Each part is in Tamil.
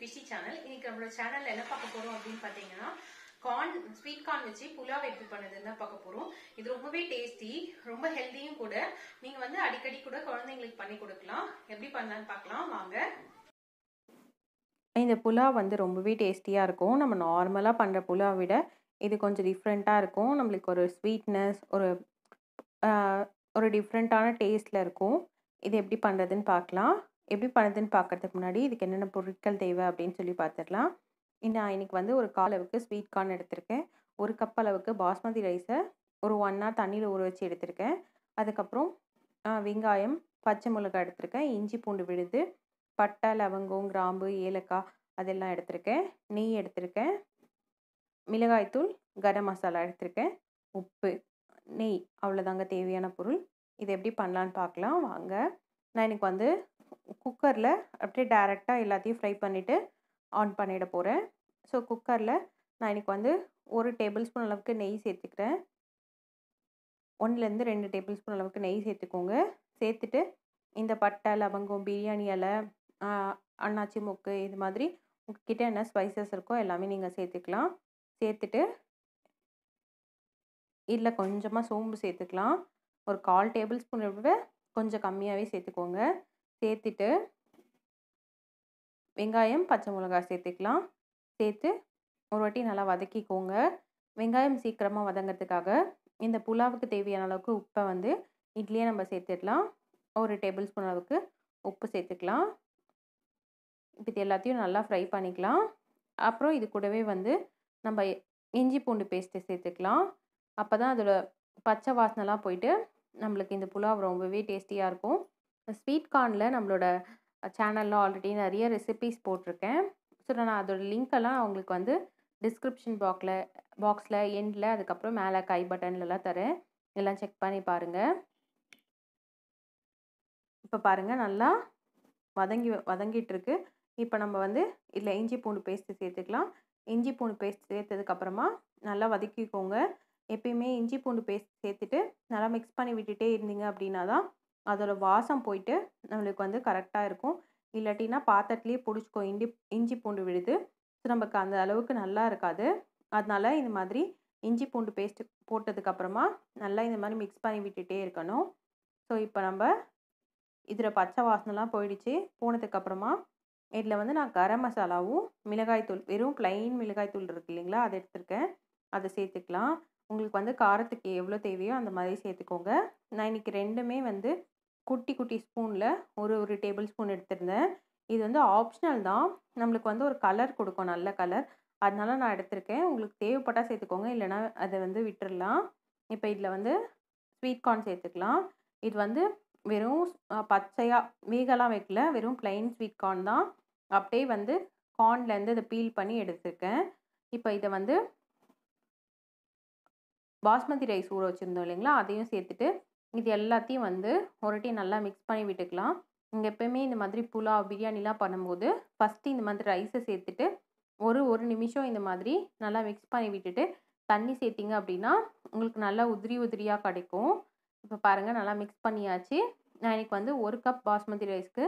பிஷி சேனல் இன்னைக்கு நம்மளோட சேனல்ல என்ன பார்க்க போறோம் அப்படின்னு பாத்தீங்கன்னா கார்ன் ஸ்வீட் கார்ன் வச்சு புலாவ் எப்படி பண்ணதுன்னு தான் பார்க்க போறோம் இது ரொம்பவே டேஸ்டி ரொம்ப ஹெல்த்தியும் கூட நீங்க வந்து அடிக்கடி கூட குழந்தைங்களுக்கு பண்ணி கொடுக்கலாம் எப்படி பண்ணலான்னு பார்க்கலாம் வாங்க இந்த புலாவ் வந்து ரொம்பவே டேஸ்டியாக இருக்கும் நம்ம நார்மலாக பண்ணுற புலாவை விட இது கொஞ்சம் டிஃப்ரெண்ட்டாக இருக்கும் நம்மளுக்கு ஒரு ஸ்வீட்னஸ் ஒரு ஒரு டிஃப்ரெண்ட்டான டேஸ்ட்டில் இருக்கும் இது எப்படி பண்ணுறதுன்னு பார்க்கலாம் எப்படி பண்ணுதுன்னு பார்க்குறதுக்கு முன்னாடி இதுக்கு என்னென்ன பொருட்கள் தேவை அப்படின்னு சொல்லி பார்த்துடலாம் நான் இன்னைக்கு வந்து ஒரு கால் அளவுக்கு ஸ்வீட் கார்ன் எடுத்திருக்கேன் ஒரு கப் அளவுக்கு பாஸ்மதி ரைஸை ஒரு ஒன் ஹவர் தண்ணியில் ஊற வச்சு எடுத்திருக்கேன் அதுக்கப்புறம் வெங்காயம் பச்சை மிளகாய் எடுத்திருக்கேன் இஞ்சி பூண்டு விழுது பட்டை லவங்கம் கிராம்பு ஏலக்காய் அதெல்லாம் எடுத்திருக்கேன் நெய் எடுத்திருக்கேன் மிளகாய்த்தூள் கரம் மசாலா எடுத்திருக்கேன் உப்பு நெய் அவ்வளோதாங்க தேவையான பொருள் இதை எப்படி பண்ணலான்னு பார்க்கலாம் வாங்க நான் எனக்கு வந்து குக்கரில் அப்படியே டேரெக்டாக எல்லாத்தையும் ஃப்ரை பண்ணிவிட்டு ஆன் பண்ணிட போகிறேன் ஸோ குக்கரில் நான் இன்றைக்கி வந்து ஒரு டேபிள் ஸ்பூன் அளவுக்கு நெய் சேர்த்துக்கிறேன் ஒன்றுலேருந்து ரெண்டு டேபிள் ஸ்பூன் அளவுக்கு நெய் சேர்த்துக்கோங்க சேர்த்துட்டு இந்த பட்டை லவங்கம் பிரியாணி இலை அண்ணாச்சி மூக்கு இது மாதிரி உங்ககிட்ட என்ன ஸ்பைசஸ் இருக்கோ எல்லாமே நீங்கள் சேர்த்துக்கலாம் சேர்த்துட்டு இல்லை கொஞ்சமாக சோம்பு சேர்த்துக்கலாம் ஒரு கால் டேபிள் ஸ்பூன் விட கொஞ்சம் கம்மியாகவே சேர்த்துக்கோங்க சேர்த்துட்டு வெங்காயம் பச்சை மிளகாய் சேர்த்துக்கலாம் சேர்த்து ஒரு வாட்டி நல்லா வதக்கிக்கோங்க வெங்காயம் சீக்கிரமாக வதங்கிறதுக்காக இந்த புலாவுக்கு தேவையான அளவுக்கு உப்பை வந்து இட்லியே நம்ம சேர்த்துடலாம் ஒரு டேபிள் ஸ்பூன் அளவுக்கு உப்பு சேர்த்துக்கலாம் இப்போ இது எல்லாத்தையும் நல்லா ஃப்ரை பண்ணிக்கலாம் அப்புறம் இது கூடவே வந்து நம்ம இஞ்சி பூண்டு பேஸ்ட்டு சேர்த்துக்கலாம் அப்போ தான் அதில் பச்சை வாசனைலாம் போயிட்டு நம்மளுக்கு இந்த புலாவ் ரொம்பவே டேஸ்டியாக இருக்கும் ஸ்வீட் கார்னில் நம்மளோட சேனலில் ஆல்ரெடி நிறைய ரெசிபிஸ் போட்டிருக்கேன் ஸோ நான் அதோடய லிங்க்கெல்லாம் அவங்களுக்கு வந்து டிஸ்கிரிப்ஷன் பாக்ஸில் பாக்ஸில் எண்டில் அதுக்கப்புறம் மேலே கை பட்டன்லலாம் தரேன் எல்லாம் செக் பண்ணி பாருங்கள் இப்போ பாருங்கள் நல்லா வதங்கி வதங்கிட்டுருக்கு இப்போ நம்ம வந்து இதில் இஞ்சி பூண்டு பேஸ்ட்டு சேர்த்துக்கலாம் இஞ்சி பூண்டு பேஸ்ட் சேர்த்ததுக்கப்புறமா நல்லா வதக்கிக்கோங்க எப்பயுமே இஞ்சி பூண்டு பேஸ்ட் சேர்த்துட்டு நல்லா மிக்ஸ் பண்ணி விட்டுட்டே இருந்தீங்க அப்படின்னா தான் அதோடய வாசம் போயிட்டு நம்மளுக்கு வந்து கரெக்டாக இருக்கும் இல்லாட்டினா பாத்திரத்துலேயே பிடிச்சிக்கும் இஞ்சி இஞ்சி பூண்டு விழுது ஸோ நமக்கு அந்த அளவுக்கு நல்லா இருக்காது அதனால் இந்த மாதிரி இஞ்சி பூண்டு பேஸ்ட்டு போட்டதுக்கப்புறமா நல்லா இந்த மாதிரி மிக்ஸ் பண்ணி விட்டுகிட்டே இருக்கணும் ஸோ இப்போ நம்ம இதில் பச்சை வாசனைலாம் போயிடுச்சு போனதுக்கப்புறமா இதில் வந்து நான் கரம் மசாலாவும் மிளகாய்த்தூள் வெறும் ப்ளைன் மிளகாய்த்தூள் இருக்கு இல்லைங்களா அதை எடுத்துருக்கேன் அதை சேர்த்துக்கலாம் உங்களுக்கு வந்து காரத்துக்கு எவ்வளோ தேவையோ அந்த மாதிரி சேர்த்துக்கோங்க நான் இன்றைக்கி ரெண்டுமே வந்து குட்டி குட்டி ஸ்பூனில் ஒரு ஒரு டேபிள் ஸ்பூன் எடுத்திருந்தேன் இது வந்து ஆப்ஷனல் தான் நம்மளுக்கு வந்து ஒரு கலர் கொடுக்கும் நல்ல கலர் அதனால நான் எடுத்திருக்கேன் உங்களுக்கு தேவைப்பட்டால் சேர்த்துக்கோங்க இல்லைனா அதை வந்து விட்டுடலாம் இப்போ இதில் வந்து ஸ்வீட் கார்ன் சேர்த்துக்கலாம் இது வந்து வெறும் பச்சையாக வீகலாம் வைக்கல வெறும் பிளைன் ஸ்வீட் கார்ன் தான் அப்படியே வந்து கார்ன்லேருந்து இதை பீல் பண்ணி எடுத்துருக்கேன் இப்போ இதை வந்து பாஸ்மதி ரைஸ் ஊற வச்சுருந்தோம் இல்லைங்களா அதையும் சேர்த்துட்டு இது எல்லாத்தையும் வந்து ஒரு டி நல்லா மிக்ஸ் பண்ணி விட்டுக்கலாம் நீங்கள் எப்போயுமே இந்த மாதிரி புலாவ் பிரியாணிலாம் பண்ணும்போது ஃபஸ்ட்டு இந்த மாதிரி ரைஸை சேர்த்துட்டு ஒரு ஒரு நிமிஷம் இந்த மாதிரி நல்லா மிக்ஸ் பண்ணி விட்டுட்டு தண்ணி சேர்த்திங்க அப்படின்னா உங்களுக்கு நல்லா உதிரி உதிரியாக கிடைக்கும் இப்போ பாருங்கள் நல்லா மிக்ஸ் பண்ணியாச்சு நான் இன்றைக்கி வந்து ஒரு கப் பாஸ்மதி ரைஸ்க்கு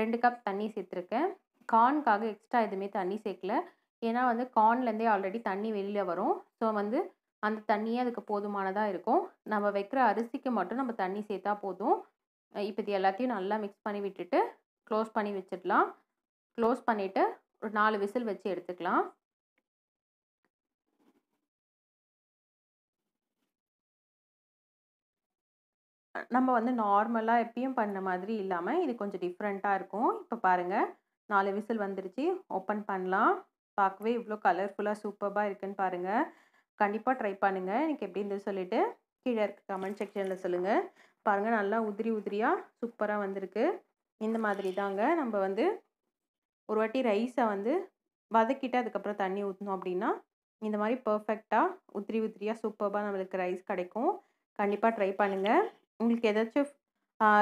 ரெண்டு கப் தண்ணி சேர்த்துருக்கேன் கார்னுக்காக எக்ஸ்ட்ரா எதுவுமே தண்ணி சேர்க்கல ஏன்னா வந்து கார்ன்லேருந்தே ஆல்ரெடி தண்ணி வெளியில் வரும் ஸோ வந்து அந்த தண்ணியே அதுக்கு போதுமானதாக இருக்கும் நம்ம வைக்கிற அரிசிக்கு மட்டும் நம்ம தண்ணி சேர்த்தா போதும் இப்போ இது எல்லாத்தையும் நல்லா மிக்ஸ் பண்ணி விட்டுட்டு க்ளோஸ் பண்ணி வச்சிடலாம் க்ளோஸ் பண்ணிவிட்டு ஒரு நாலு விசில் வச்சு எடுத்துக்கலாம் நம்ம வந்து நார்மலாக எப்பயும் பண்ண மாதிரி இல்லாமல் இது கொஞ்சம் டிஃப்ரெண்ட்டாக இருக்கும் இப்போ பாருங்கள் நாலு விசில் வந்துருச்சு ஓப்பன் பண்ணலாம் பார்க்கவே இவ்வளோ கலர்ஃபுல்லாக சூப்பராக இருக்குன்னு பாருங்கள் கண்டிப்பாக ட்ரை பண்ணுங்கள் எனக்கு எப்படி இருந்து சொல்லிவிட்டு கீழே இருக்க கமெண்ட் செக்ஷனில் சொல்லுங்கள் பாருங்கள் நல்லா உதிரி உதிரியாக சூப்பராக வந்திருக்கு இந்த மாதிரி தாங்க நம்ம வந்து ஒரு வாட்டி ரைஸை வந்து வதக்கிட்டு அதுக்கப்புறம் தண்ணி ஊற்றணும் அப்படின்னா இந்த மாதிரி பர்ஃபெக்டாக உதிரி உதிரியாக சூப்பராக நம்மளுக்கு ரைஸ் கிடைக்கும் கண்டிப்பாக ட்ரை பண்ணுங்கள் உங்களுக்கு ஏதாச்சும்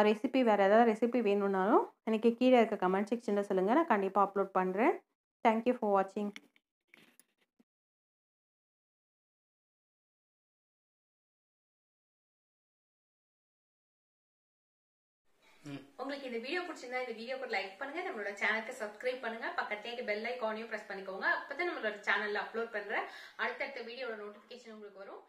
ரெசிபி வேறு ஏதாவது ரெசிபி வேணும்னாலும் எனக்கு கீழே இருக்க கமெண்ட் செக்ஷனில் சொல்லுங்கள் நான் கண்டிப்பாக அப்லோட் பண்ணுறேன் தேங்க்யூ ஃபார் வாட்சிங் உங்களுக்கு இந்த வீடியோ பிடிச்சிருந்தா இந்த வீடியோ கூட லைக் பண்ணுங்க நம்மளோட சேனலுக்கு சப்ஸ்கிரைப் பண்ணுங்க பக்கத்தே பெல் ஐக்கானையும் பிரஸ் பண்ணிக்கோங்க அப்பதான் நம்மளோட சேனல்ல அப்லோட் பண்ற அடுத்தடுத்த வீடியோட நோட்டிபிகேஷன் உங்களுக்கு வரும்